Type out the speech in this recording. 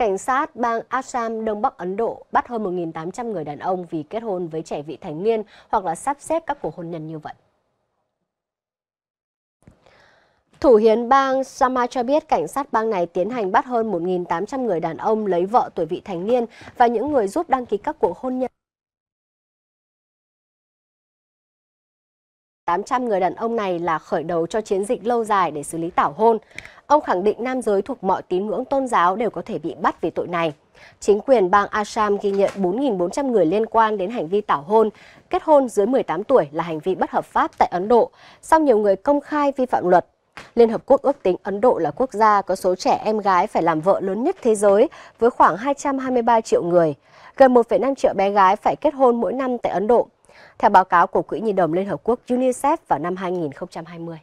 Cảnh sát bang Assam, Đông Bắc Ấn Độ bắt hơn 1.800 người đàn ông vì kết hôn với trẻ vị thành niên hoặc là sắp xếp các cuộc hôn nhân như vậy. Thủ hiến bang Sama cho biết cảnh sát bang này tiến hành bắt hơn 1.800 người đàn ông lấy vợ tuổi vị thành niên và những người giúp đăng ký các cuộc hôn nhân. 800 người đàn ông này là khởi đầu cho chiến dịch lâu dài để xử lý tảo hôn. Ông khẳng định nam giới thuộc mọi tín ngưỡng tôn giáo đều có thể bị bắt vì tội này. Chính quyền bang Assam ghi nhận 4.400 người liên quan đến hành vi tảo hôn, kết hôn dưới 18 tuổi là hành vi bất hợp pháp tại Ấn Độ, song nhiều người công khai vi phạm luật. Liên Hợp Quốc ước tính Ấn Độ là quốc gia có số trẻ em gái phải làm vợ lớn nhất thế giới với khoảng 223 triệu người. Gần 1,5 triệu bé gái phải kết hôn mỗi năm tại Ấn Độ theo báo cáo của Quỹ Nhi đồng Liên Hợp Quốc UNICEF vào năm 2020.